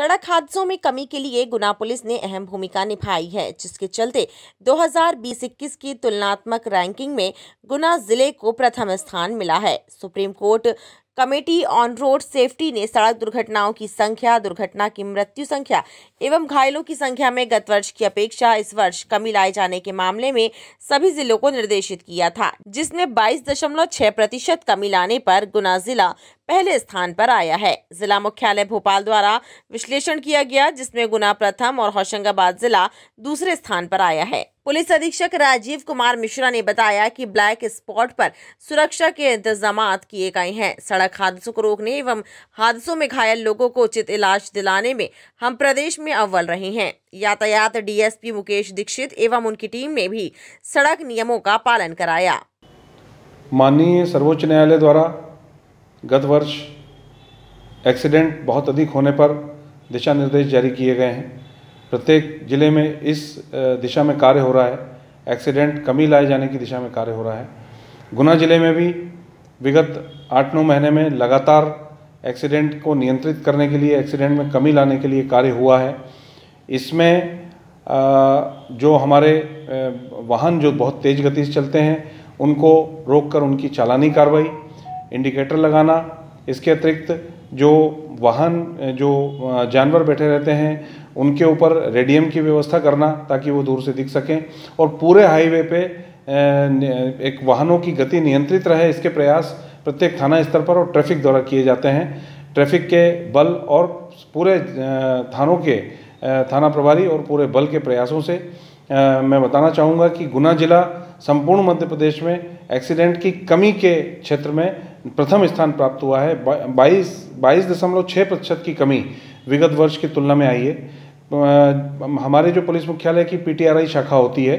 सड़क हादसों में कमी के लिए गुना पुलिस ने अहम भूमिका निभाई है जिसके चलते 2020-21 की तुलनात्मक रैंकिंग में गुना जिले को प्रथम स्थान मिला है Supreme Court committee on road safety ने सड़क दुर्घटनाओं की संख्या दुर्घटना की मृत्यु संख्या एवं घायलों की संख्या में गत वर्ष की अपेक्षा इस वर्ष कमी लाए जाने के मामले में सभी जिलों को निर्देशित किया था जिसमें बाईस दशमलव छह प्रतिशत कमी लाने पर गुना जिला पहले स्थान पर आया है जिला मुख्यालय भोपाल द्वारा विश्लेषण किया गया जिसमें गुना प्रथम और होशंगाबाद जिला दूसरे स्थान पर आया है पुलिस अधीक्षक राजीव कुमार मिश्रा ने बताया कि ब्लैक स्पॉट पर सुरक्षा के इंतजाम किए गए हैं सड़क हादसों को रोकने एवं हादसों में घायल लोगों को उचित इलाज दिलाने में हम प्रदेश में अव्वल रहे हैं यातायात डीएसपी मुकेश दीक्षित एवं उनकी टीम ने भी सड़क नियमों का पालन कराया माननीय सर्वोच्च न्यायालय द्वारा गत वर्ष एक्सीडेंट बहुत अधिक होने पर दिशा निर्देश जारी किए गए हैं प्रत्येक ज़िले में इस दिशा में कार्य हो रहा है एक्सीडेंट कमी लाए जाने की दिशा में कार्य हो रहा है गुना ज़िले में भी विगत आठ नौ महीने में लगातार एक्सीडेंट को नियंत्रित करने के लिए एक्सीडेंट में कमी लाने के लिए कार्य हुआ है इसमें जो हमारे वाहन जो बहुत तेज़ गति से चलते हैं उनको रोककर उनकी चालानी कार्रवाई इंडिकेटर लगाना इसके अतिरिक्त जो वाहन जो जानवर बैठे रहते हैं उनके ऊपर रेडियम की व्यवस्था करना ताकि वो दूर से दिख सकें और पूरे हाईवे पे एक वाहनों की गति नियंत्रित रहे इसके प्रयास प्रत्येक थाना स्तर पर और ट्रैफिक द्वारा किए जाते हैं ट्रैफिक के बल और पूरे थानों के थाना प्रभारी और पूरे बल के प्रयासों से मैं बताना चाहूँगा कि गुना जिला संपूर्ण मध्य प्रदेश में एक्सीडेंट की कमी के क्षेत्र में प्रथम स्थान प्राप्त हुआ है बाईस बाईस दशमलव छः प्रतिशत की कमी विगत वर्ष की तुलना में आई है हमारे जो पुलिस मुख्यालय की पीटीआरआई शाखा होती है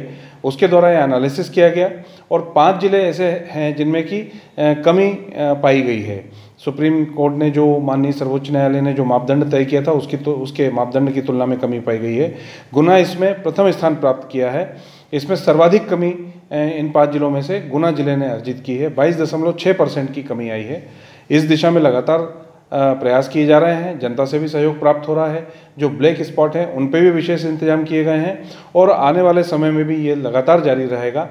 उसके द्वारा यह एनालिसिस किया गया और पांच जिले ऐसे हैं जिनमें की कमी पाई गई है सुप्रीम कोर्ट ने जो माननीय सर्वोच्च न्यायालय ने जो मापदंड तय किया था उसकी तो उसके मापदंड की तुलना में कमी पाई गई है गुना इसमें प्रथम स्थान प्राप्त किया है इसमें सर्वाधिक कमी इन पाँच जिलों में से गुना जिले ने अर्जित की है बाईस दशमलव छः परसेंट की कमी आई है इस दिशा में लगातार प्रयास किए जा रहे हैं जनता से भी सहयोग प्राप्त हो रहा है जो ब्लैक स्पॉट हैं उन पर भी विशेष इंतजाम किए गए हैं और आने वाले समय में भी ये लगातार जारी रहेगा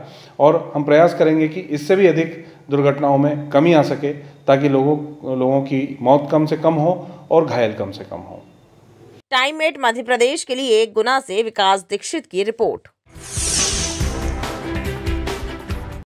और हम प्रयास करेंगे कि इससे भी अधिक दुर्घटनाओं में कमी आ सके ताकि लोगों लोगों की मौत कम से कम हो और घायल कम से कम हो टाइम एट मध्य प्रदेश के लिए गुना से विकास दीक्षित की रिपोर्ट